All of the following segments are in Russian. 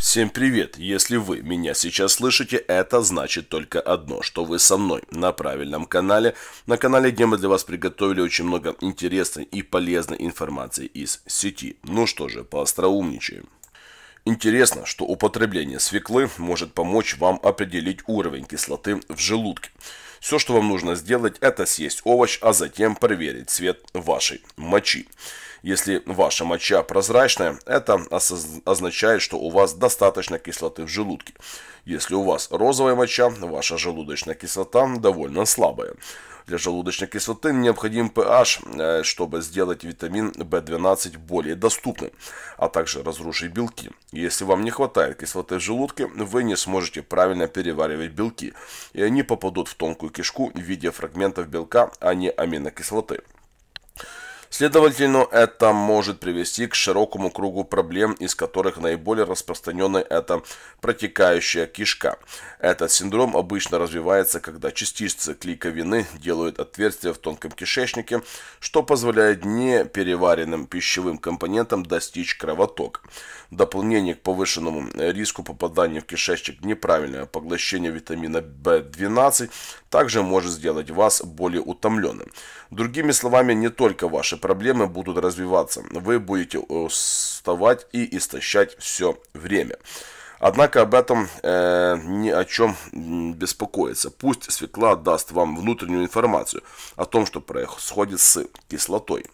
Всем привет! Если вы меня сейчас слышите, это значит только одно, что вы со мной на правильном канале. На канале, где мы для вас приготовили очень много интересной и полезной информации из сети. Ну что же, поостроумничаем. Интересно, что употребление свеклы может помочь вам определить уровень кислоты в желудке. Все, что вам нужно сделать, это съесть овощ, а затем проверить цвет вашей мочи. Если ваша моча прозрачная, это означает, что у вас достаточно кислоты в желудке. Если у вас розовая моча, ваша желудочная кислота довольно слабая. Для желудочной кислоты необходим pH, э, чтобы сделать витамин b 12 более доступным, а также разрушить белки. Если вам не хватает кислоты в желудке, вы не сможете правильно переваривать белки, и они попадут в тонкую кишку в виде фрагментов белка, а не аминокислоты. Следовательно, это может привести к широкому кругу проблем, из которых наиболее распространенной это протекающая кишка. Этот синдром обычно развивается, когда частицы клейковины делают отверстия в тонком кишечнике, что позволяет непереваренным пищевым компонентам достичь кровотока. В дополнение к повышенному риску попадания в кишечник неправильное поглощение витамина B12 также может сделать вас более утомленным. Другими словами, не только ваши проблемы будут развиваться. Вы будете уставать и истощать все время. Однако об этом э, ни о чем беспокоиться. Пусть свекла даст вам внутреннюю информацию о том, что происходит с кислотой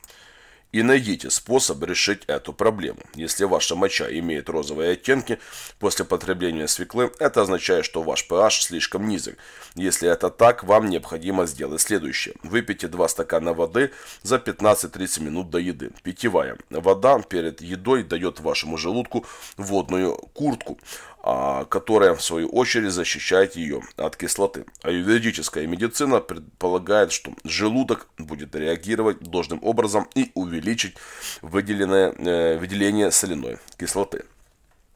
и найдите способ решить эту проблему. Если ваша моча имеет розовые оттенки после потребления свеклы, это означает, что ваш pH слишком низок. Если это так, вам необходимо сделать следующее. Выпейте 2 стакана воды за 15-30 минут до еды. Питьевая вода перед едой дает вашему желудку водную куртку, а, которая в свою очередь защищает ее от кислоты. Аюрведическая медицина предполагает, что желудок будет реагировать должным образом и увеличивать увеличить выделенное, э, выделение соляной кислоты.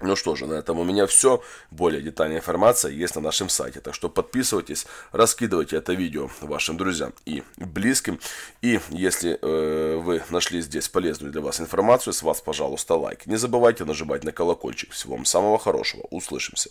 Ну что же, на этом у меня все. Более детальная информация есть на нашем сайте. Так что подписывайтесь, раскидывайте это видео вашим друзьям и близким. И если э, вы нашли здесь полезную для вас информацию, с вас, пожалуйста, лайк. Не забывайте нажимать на колокольчик. Всего вам самого хорошего. Услышимся.